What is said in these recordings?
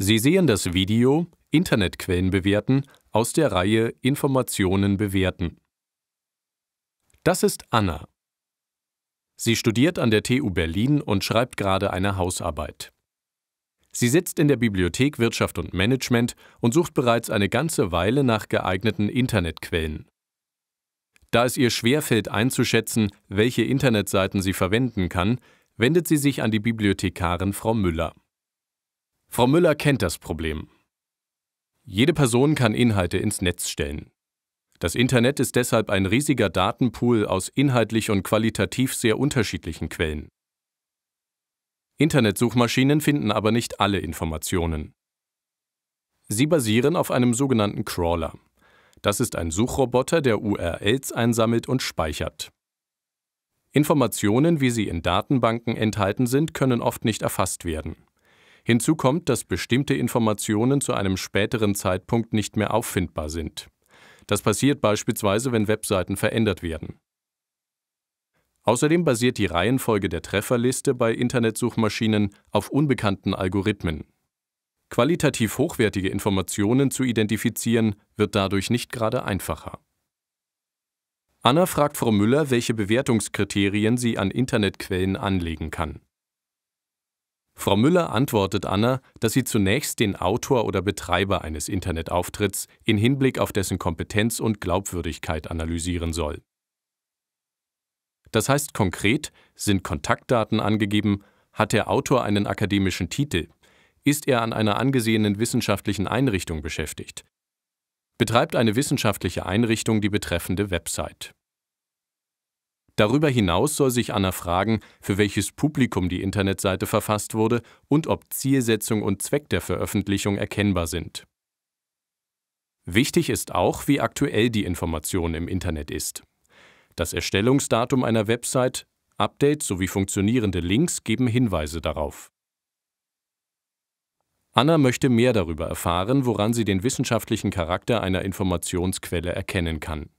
Sie sehen das Video Internetquellen bewerten aus der Reihe Informationen bewerten. Das ist Anna. Sie studiert an der TU Berlin und schreibt gerade eine Hausarbeit. Sie sitzt in der Bibliothek Wirtschaft und Management und sucht bereits eine ganze Weile nach geeigneten Internetquellen. Da es ihr schwerfällt einzuschätzen, welche Internetseiten sie verwenden kann, wendet sie sich an die Bibliothekarin Frau Müller. Frau Müller kennt das Problem. Jede Person kann Inhalte ins Netz stellen. Das Internet ist deshalb ein riesiger Datenpool aus inhaltlich und qualitativ sehr unterschiedlichen Quellen. Internetsuchmaschinen finden aber nicht alle Informationen. Sie basieren auf einem sogenannten Crawler. Das ist ein Suchroboter, der URLs einsammelt und speichert. Informationen, wie sie in Datenbanken enthalten sind, können oft nicht erfasst werden. Hinzu kommt, dass bestimmte Informationen zu einem späteren Zeitpunkt nicht mehr auffindbar sind. Das passiert beispielsweise, wenn Webseiten verändert werden. Außerdem basiert die Reihenfolge der Trefferliste bei Internetsuchmaschinen auf unbekannten Algorithmen. Qualitativ hochwertige Informationen zu identifizieren, wird dadurch nicht gerade einfacher. Anna fragt Frau Müller, welche Bewertungskriterien sie an Internetquellen anlegen kann. Frau Müller antwortet Anna, dass sie zunächst den Autor oder Betreiber eines Internetauftritts in Hinblick auf dessen Kompetenz und Glaubwürdigkeit analysieren soll. Das heißt konkret, sind Kontaktdaten angegeben, hat der Autor einen akademischen Titel, ist er an einer angesehenen wissenschaftlichen Einrichtung beschäftigt, betreibt eine wissenschaftliche Einrichtung die betreffende Website. Darüber hinaus soll sich Anna fragen, für welches Publikum die Internetseite verfasst wurde und ob Zielsetzung und Zweck der Veröffentlichung erkennbar sind. Wichtig ist auch, wie aktuell die Information im Internet ist. Das Erstellungsdatum einer Website, Updates sowie funktionierende Links geben Hinweise darauf. Anna möchte mehr darüber erfahren, woran sie den wissenschaftlichen Charakter einer Informationsquelle erkennen kann.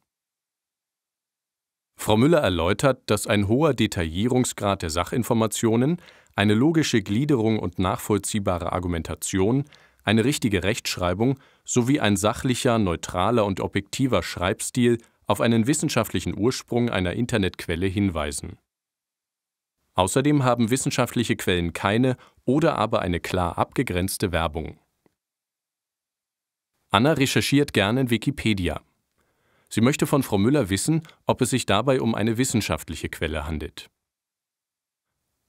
Frau Müller erläutert, dass ein hoher Detaillierungsgrad der Sachinformationen, eine logische Gliederung und nachvollziehbare Argumentation, eine richtige Rechtschreibung sowie ein sachlicher, neutraler und objektiver Schreibstil auf einen wissenschaftlichen Ursprung einer Internetquelle hinweisen. Außerdem haben wissenschaftliche Quellen keine oder aber eine klar abgegrenzte Werbung. Anna recherchiert gerne in Wikipedia. Sie möchte von Frau Müller wissen, ob es sich dabei um eine wissenschaftliche Quelle handelt.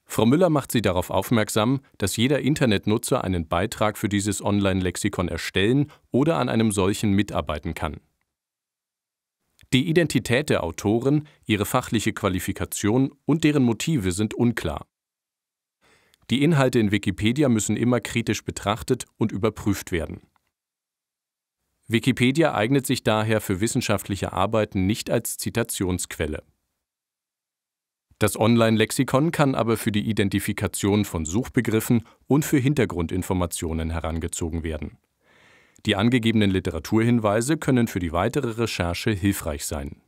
Frau Müller macht Sie darauf aufmerksam, dass jeder Internetnutzer einen Beitrag für dieses Online-Lexikon erstellen oder an einem solchen mitarbeiten kann. Die Identität der Autoren, ihre fachliche Qualifikation und deren Motive sind unklar. Die Inhalte in Wikipedia müssen immer kritisch betrachtet und überprüft werden. Wikipedia eignet sich daher für wissenschaftliche Arbeiten nicht als Zitationsquelle. Das Online-Lexikon kann aber für die Identifikation von Suchbegriffen und für Hintergrundinformationen herangezogen werden. Die angegebenen Literaturhinweise können für die weitere Recherche hilfreich sein.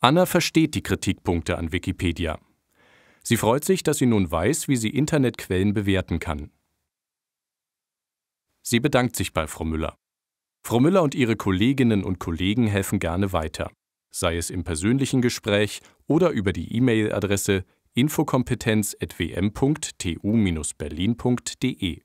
Anna versteht die Kritikpunkte an Wikipedia. Sie freut sich, dass sie nun weiß, wie sie Internetquellen bewerten kann. Sie bedankt sich bei Frau Müller. Frau Müller und ihre Kolleginnen und Kollegen helfen gerne weiter, sei es im persönlichen Gespräch oder über die E-Mail-Adresse infokompetenz.wm.tu-berlin.de.